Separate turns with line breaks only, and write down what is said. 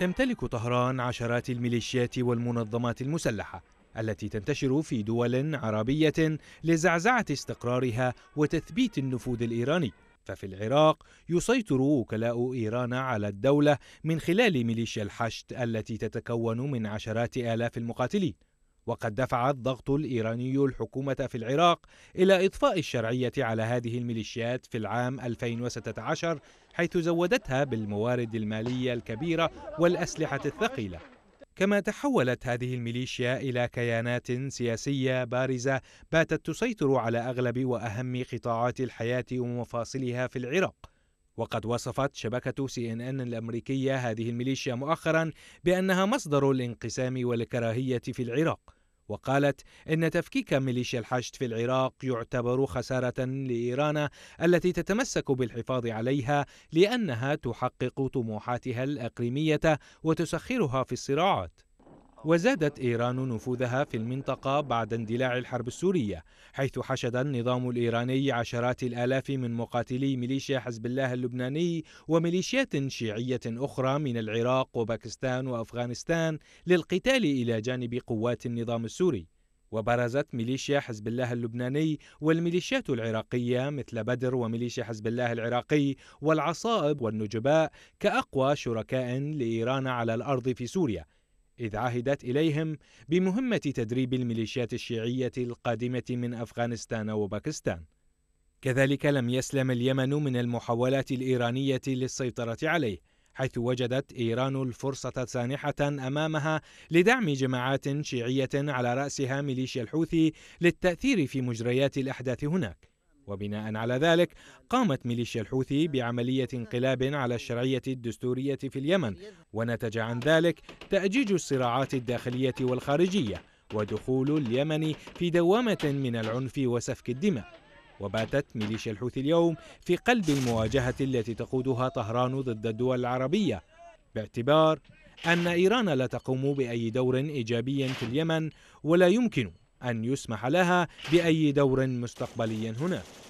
تمتلك طهران عشرات الميليشيات والمنظمات المسلحة التي تنتشر في دول عربية لزعزعة استقرارها وتثبيت النفوذ الإيراني ففي العراق يسيطر وكلاء إيران على الدولة من خلال ميليشيا الحشد التي تتكون من عشرات آلاف المقاتلين وقد دفع الضغط الإيراني الحكومة في العراق إلى إطفاء الشرعية على هذه الميليشيات في العام 2016 حيث زودتها بالموارد المالية الكبيرة والأسلحة الثقيلة كما تحولت هذه الميليشيا الى كيانات سياسيه بارزه باتت تسيطر على اغلب واهم قطاعات الحياه ومفاصلها في العراق وقد وصفت شبكة سي إن إن الأمريكية هذه الميليشيا مؤخرا بأنها مصدر الانقسام والكراهية في العراق وقالت إن تفكيك ميليشيا الحشد في العراق يعتبر خسارة لإيران التي تتمسك بالحفاظ عليها لأنها تحقق طموحاتها الإقليمية وتسخرها في الصراعات وزادت إيران نفوذها في المنطقة بعد اندلاع الحرب السورية حيث حشد النظام الإيراني عشرات الآلاف من مقاتلي ميليشيا حزب الله اللبناني وميليشيات شيعية أخرى من العراق وباكستان وأفغانستان للقتال إلى جانب قوات النظام السوري وبرزت ميليشيا حزب الله اللبناني والميليشيات العراقية مثل بدر وميليشيا حزب الله العراقي والعصائب والنجباء كأقوى شركاء لإيران على الأرض في سوريا إذ عهدت إليهم بمهمة تدريب الميليشيات الشيعية القادمة من أفغانستان وباكستان. كذلك لم يسلم اليمن من المحاولات الإيرانية للسيطرة عليه، حيث وجدت إيران الفرصة سانحة أمامها لدعم جماعات شيعية على رأسها ميليشيا الحوثي للتأثير في مجريات الأحداث هناك. وبناء على ذلك قامت ميليشيا الحوثي بعملية انقلاب على الشرعية الدستورية في اليمن ونتج عن ذلك تأجيج الصراعات الداخلية والخارجية ودخول اليمن في دوامة من العنف وسفك الدماء وباتت ميليشيا الحوثي اليوم في قلب المواجهة التي تقودها طهران ضد الدول العربية باعتبار أن إيران لا تقوم بأي دور إيجابي في اليمن ولا يمكن أن يسمح لها بأي دور مستقبلي هناك